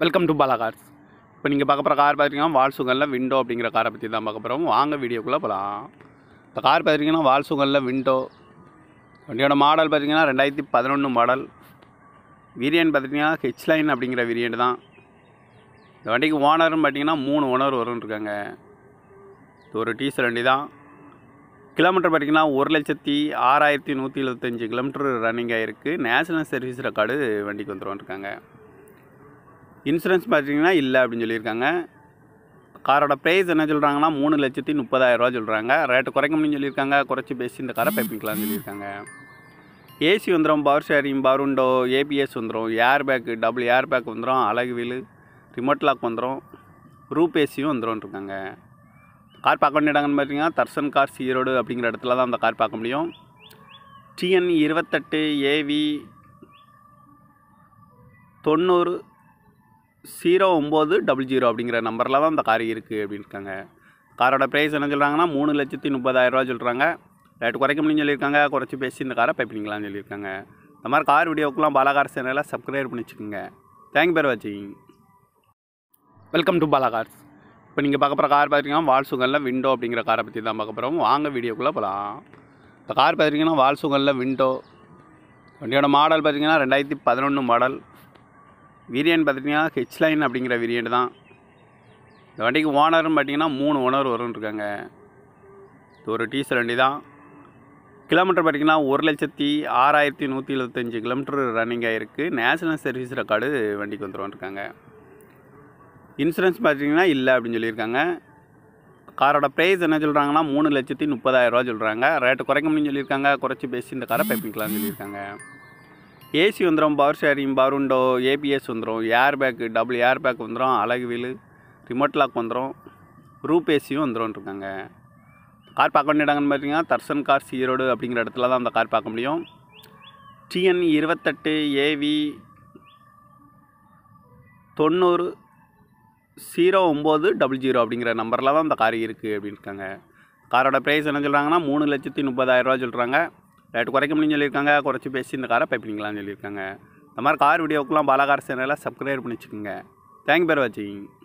welcome to Bala cars இப்போ நீங்கள் பார்க்க போகிற கார் வால் வால்சுகலில் விண்டோ அப்படிங்கிற காரை பற்றி தான் பார்க்க போகிறோம் வாங்க வீடியோக்குள்ளே போகலாம் இந்த கார் வால் வால்சுகலில் விண்டோ வண்டியோட மாடல் பார்த்திங்கன்னா ரெண்டாயிரத்தி பதினொன்று மாடல் வீரியன் பார்த்திங்கன்னா ஹெச் லைன் அப்படிங்கிற வீரியன்ட் தான் இந்த வண்டிக்கு ஓனர்னு பார்த்திங்கன்னா மூணு ஓனர் வரும்னு இருக்காங்க இது ஒரு டீசல் வண்டி தான் கிலோமீட்டர் பார்த்திங்கன்னா ஒரு லட்சத்தி ஆறாயிரத்தி நூற்றி எழுபத்தஞ்சி கிலோமீட்டர் ரன்னிங் ஆகிருக்கு நேஷனல் சர்வீஸ் ரெக்கார்டு வண்டிக்கு வந்துருவான் இருக்காங்க இன்சூரன்ஸ் பார்த்திங்கன்னா இல்லை அப்படின்னு சொல்லியிருக்காங்க காரோட ப்ரைஸ் என்ன சொல்கிறாங்கன்னா மூணு லட்சத்தி முப்பதாயிரரூவா சொல்கிறாங்க ரேட்டு முடியும் சொல்லியிருக்காங்க குறைச்சி பேசி இந்த காரை பைப்பிக்கலாம்னு சொல்லியிருக்காங்க ஏசி வந்துடும் power steering power window ABS வந்துடும் air bag double air bag வந்துடும் அழகு வீல் ரிமோட் லாக் வந்துடும் ரூப் ஏசியும் இருக்காங்க கார் பார்க்க வேண்டிய பார்த்தீங்கன்னா தர்சன் கார் ஈரோடு அப்படிங்கிற இடத்துல தான் அந்த கார் பார்க்க முடியும் டிஎன் இருபத்தெட்டு ஏவி தொண்ணூறு ஜீரோ ஒம்பது டபுள் ஜீரோ அப்படிங்கிற நம்பரில் தான் இந்த கார் இருக்குது அப்படின்னு இருக்காங்க காரோட ப்ரைஸ் என்ன சொல்கிறாங்கன்னா மூணு லட்சத்தி முப்பதாயிரரூவா சொல்கிறாங்க ரேட்டு குறைக்க முடியும்னு சொல்லியிருக்காங்க குறைச்சி பேசி இந்த காரை பை பண்ணிக்கலாம்னு சொல்லியிருக்காங்க இந்த மாதிரி கார் வீடியோக்கெலாம் பாலாகார் சேனலில் சப்ஸ்கிரைப் பண்ணிச்சுக்கோங்க தேங்க் யூ பேர் வாட்சிங் வெல்கம் டு பாலாகார்ஸ் இப்போ நீங்கள் பார்க்க போகிற கார் வால் வால்சுகலில் விண்டோ அப்படிங்கிற காரை பற்றி தான் பார்க்க போகிறோம் வாங்க வீடியோக்குள்ளே போகலாம் இந்த கார் வால் வால்சுகலில் விண்டோ வண்டியோட மாடல் பார்த்திங்கன்னா ரெண்டாயிரத்தி பதினொன்று மாடல் வேரியன்ட் பார்த்துட்டிங்கன்னா லைன் அப்படிங்கிற வேரியன்ட் தான் இந்த வண்டிக்கு ஓனர்னு பார்த்தீங்கன்னா மூணு ஓனர் வரும்னு இருக்காங்க இது ஒரு டீசல் வண்டி தான் கிலோமீட்டர் பார்த்திங்கன்னா ஒரு லட்சத்தி ஆறாயிரத்தி நூற்றி இருபத்தஞ்சி கிலோமீட்டர் ரன்னிங் ஆகிருக்கு நேஷனல் சர்வீஸ் ரெக்கார்டு வண்டிக்கு இருக்காங்க இன்சூரன்ஸ் பார்த்தீங்கன்னா இல்லை அப்படின்னு சொல்லியிருக்காங்க காரோட ப்ரைஸ் என்ன சொல்கிறாங்கன்னா மூணு லட்சத்தி முப்பதாயிரரூவா சொல்கிறாங்க ரேட்டு குறைக்க முடியும்னு சொல்லியிருக்காங்க குறைச்சி பேசி இந்த காரை பைப்பிக்கலாம்னு சொல்லியிருக்காங்க ஏசி வந்துடும் power steering power window ABS வந்துடும் air bag double air bag வந்துடும் அழகு வீல் ரிமோட் லாக் வந்துடும் ரூப் ஏசியும் இருக்காங்க கார் பார்க்க வேண்டிய பார்த்தீங்கன்னா தர்சன் கார் ஈரோடு அப்படிங்கிற இடத்துல தான் அந்த கார் பார்க்க முடியும் டிஎன் இருபத்தெட்டு ஏவி தொண்ணூறு ஜீரோ ஒம்பது டபுள் ஜீரோ அப்படிங்கிற நம்பரில் தான் அந்த கார் இருக்குது அப்படின்னு இருக்காங்க காரோட ப்ரைஸ் என்ன சொல்கிறாங்கன்னா மூணு லட்சத்தி முப்பதாயிரரூவா சொல்கிறாங்க ரேட்டு முடியும் சொல்லியிருக்காங்க குறைச்சி பேசி இந்த காரை பைப்பிங்களான்னு சொல்லியிருக்காங்க இந்த மாதிரி கார் வீடியோக்கெலாம் பாலகார் சேனலில் சப்ஸ்கிரைப் பண்ணி வச்சுக்கோங்க தேங்க்யூ பேர் வாட்சிங்